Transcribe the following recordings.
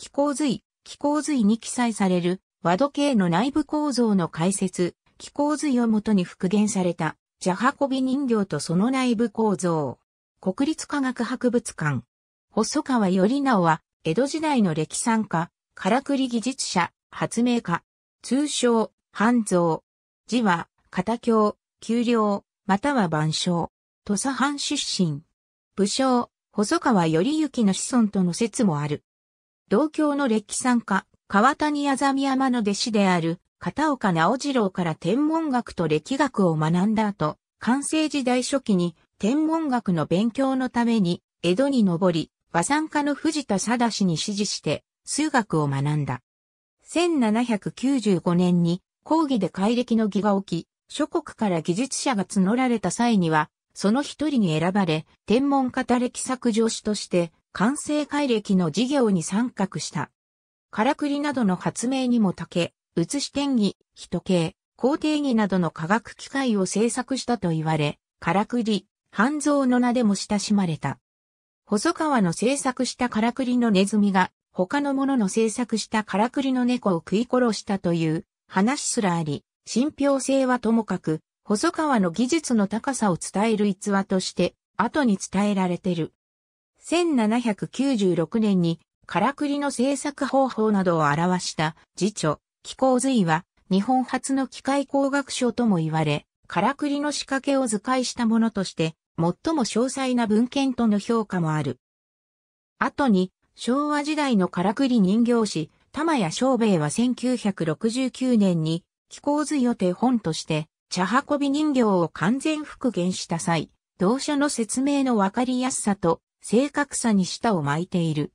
気候髄、気候髄に記載される、和時計の内部構造の解説、気候髄をもとに復元された、ジャ運び人形とその内部構造。国立科学博物館。細川頼直は、江戸時代の歴産家、からくり技術者、発明家。通称、半蔵。字は、片京、丘陵、または万象。土佐藩出身。武将、細川頼之の子孫との説もある。同郷の歴史参加、川谷あざみ山の弟子である、片岡直次郎から天文学と歴学を学んだ後、完成時代初期に天文学の勉強のために、江戸に登り、和参家の藤田貞氏に指示して、数学を学んだ。1795年に、講義で改暦の儀が起き、諸国から技術者が募られた際には、その一人に選ばれ、天文家他歴作助手として、完成改暦の事業に参画した。からくりなどの発明にも竹、写し天儀、人形、工帝儀などの科学機械を制作したと言われ、からくり、半蔵の名でも親しまれた。細川の制作したからくりのネズミが、他のものの制作したからくりの猫を食い殺したという話すらあり、信憑性はともかく、細川の技術の高さを伝える逸話として、後に伝えられてる。1796年に、からくりの制作方法などを表した辞書、気候髄は、日本初の機械工学書とも言われ、からくりの仕掛けを図解したものとして、最も詳細な文献との評価もある。後に、昭和時代のからくり人形師、玉谷昌兵衛は1969年に、気候髄を手本として、茶運び人形を完全復元した際、同書の説明のわかりやすさと正確さに舌を巻いている。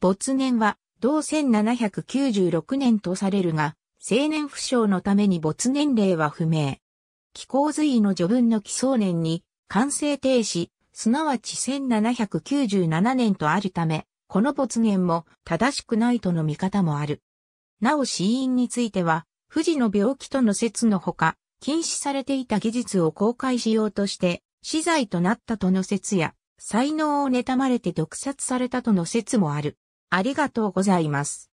没年は同1796年とされるが、青年不詳のために没年齢は不明。気候随意の序文の起草年に完成停止、すなわち1797年とあるため、この没年も正しくないとの見方もある。なお死因については、富士の病気との説のほか、禁止されていた技術を公開しようとして、死罪となったとの説や、才能を妬まれて毒殺されたとの説もある。ありがとうございます。